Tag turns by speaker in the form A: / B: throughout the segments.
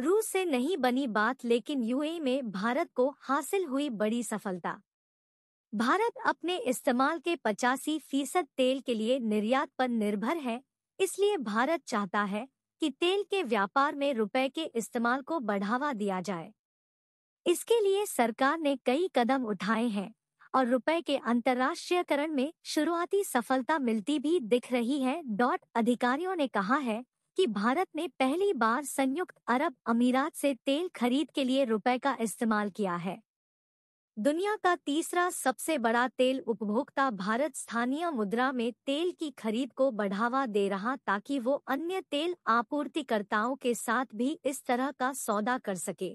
A: रूस से नहीं बनी बात लेकिन यूए में भारत को हासिल हुई बड़ी सफलता भारत अपने इस्तेमाल के पचासी फीसद तेल के लिए निर्यात पर निर्भर है इसलिए भारत चाहता है कि तेल के व्यापार में रुपए के इस्तेमाल को बढ़ावा दिया जाए इसके लिए सरकार ने कई कदम उठाए हैं और रुपए के अंतर्राष्ट्रीयकरण में शुरुआती सफलता मिलती भी दिख रही है डॉट अधिकारियों ने कहा है कि भारत ने पहली बार संयुक्त अरब अमीरात से तेल खरीद के लिए रुपए का इस्तेमाल किया है दुनिया का तीसरा सबसे बड़ा तेल उपभोक्ता भारत स्थानीय मुद्रा में तेल की खरीद को बढ़ावा दे रहा ताकि वो अन्य तेल आपूर्तिकर्ताओं के साथ भी इस तरह का सौदा कर सके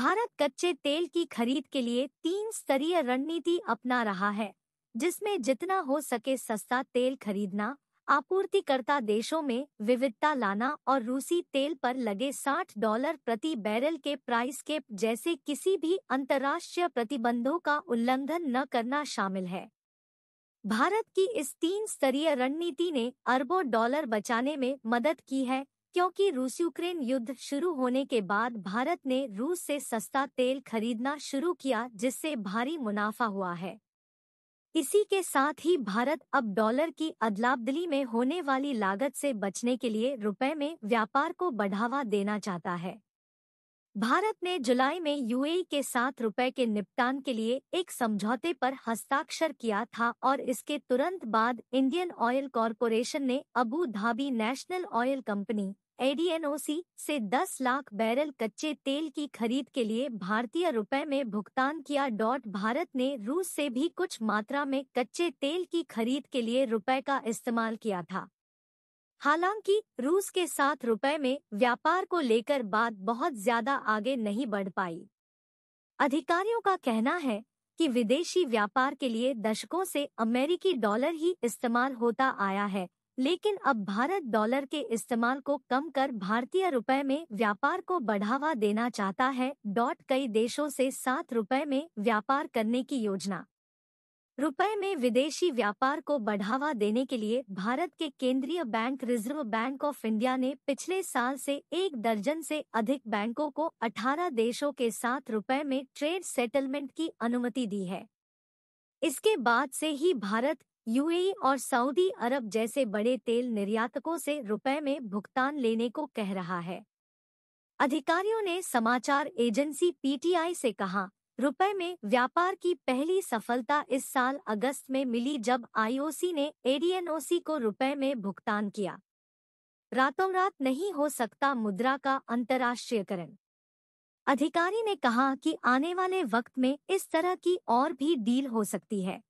A: भारत कच्चे तेल की खरीद के लिए तीन स्तरीय रणनीति अपना रहा है जिसमें जितना हो सके सस्ता तेल खरीदना आपूर्तिकर्ता देशों में विविधता लाना और रूसी तेल पर लगे 60 डॉलर प्रति बैरल के प्राइस केप जैसे किसी भी अंतर्राष्ट्रीय प्रतिबंधों का उल्लंघन न करना शामिल है भारत की इस तीन स्तरीय रणनीति ने अरबों डॉलर बचाने में मदद की है क्योंकि रूस यूक्रेन युद्ध शुरू होने के बाद भारत ने रूस से सस्ता तेल खरीदना शुरू किया जिससे भारी मुनाफा हुआ है इसी के साथ ही भारत अब डॉलर की अदलाबदली में होने वाली लागत से बचने के लिए रुपए में व्यापार को बढ़ावा देना चाहता है भारत ने जुलाई में यूएई के साथ रुपए के निपटान के लिए एक समझौते पर हस्ताक्षर किया था और इसके तुरंत बाद इंडियन ऑयल कॉरपोरेशन ने Abu Dhabi National Oil Company ADNOC से 10 लाख बैरल कच्चे तेल की खरीद के लिए भारतीय रुपए में भुगतान किया डॉट भारत ने रूस से भी कुछ मात्रा में कच्चे तेल की खरीद के लिए रुपए का इस्तेमाल किया था हालांकि रूस के साथ रुपए में व्यापार को लेकर बात बहुत ज्यादा आगे नहीं बढ़ पाई अधिकारियों का कहना है कि विदेशी व्यापार के लिए दशकों से अमेरिकी डॉलर ही इस्तेमाल होता आया है लेकिन अब भारत डॉलर के इस्तेमाल को कम कर भारतीय रुपए में व्यापार को बढ़ावा देना चाहता है डॉट कई देशों से सात रुपए में व्यापार करने की योजना रुपए में विदेशी व्यापार को बढ़ावा देने के लिए भारत के केंद्रीय bank Reserve Bank of India ने पिछले साल से एक दर्जन से अधिक बैंकों को 18 देशों के साथ रुपए में ट्रेड सेटलमेंट की अनुमति दी है इसके बाद से ही भारत यूएई और सऊदी अरब जैसे बड़े तेल निर्यातकों से रुपए में भुगतान लेने को कह रहा है अधिकारियों ने समाचार एजेंसी पीटीआई से कहा रुपए में व्यापार की पहली सफलता इस साल अगस्त में मिली जब आईओसी ने एडीएनओसी को रुपए में भुगतान किया रातों रात नहीं हो सकता मुद्रा का अंतर्राष्ट्रीयकरण अधिकारी ने कहा कि आने वाले वक्त में इस तरह की और भी डील हो सकती है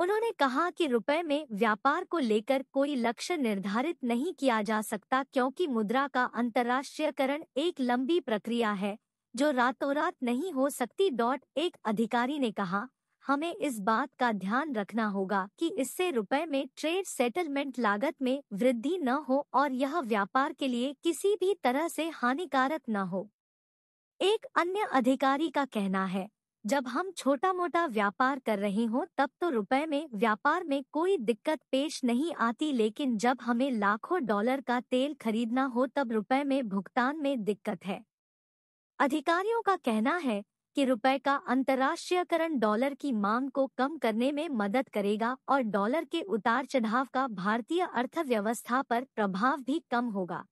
A: उन्होंने कहा कि रुपए में व्यापार को लेकर कोई लक्ष्य निर्धारित नहीं किया जा सकता क्योंकि मुद्रा का अंतर्राष्ट्रीयकरण एक लंबी प्रक्रिया है जो रातों रात नहीं हो सकती डॉट एक अधिकारी ने कहा हमें इस बात का ध्यान रखना होगा कि इससे रुपए में ट्रेड सेटलमेंट लागत में वृद्धि न हो और यह व्यापार के लिए किसी भी तरह से हानिकारक न हो एक अन्य अधिकारी का कहना है जब हम छोटा मोटा व्यापार कर रहे हो तब तो रुपए में व्यापार में कोई दिक्कत पेश नहीं आती लेकिन जब हमें लाखों डॉलर का तेल खरीदना हो तब रुपए में भुगतान में दिक्कत है अधिकारियों का कहना है कि रुपए का अंतर्राष्ट्रीयकरण डॉलर की मांग को कम करने में मदद करेगा और डॉलर के उतार चढ़ाव का भारतीय अर्थव्यवस्था पर प्रभाव भी कम होगा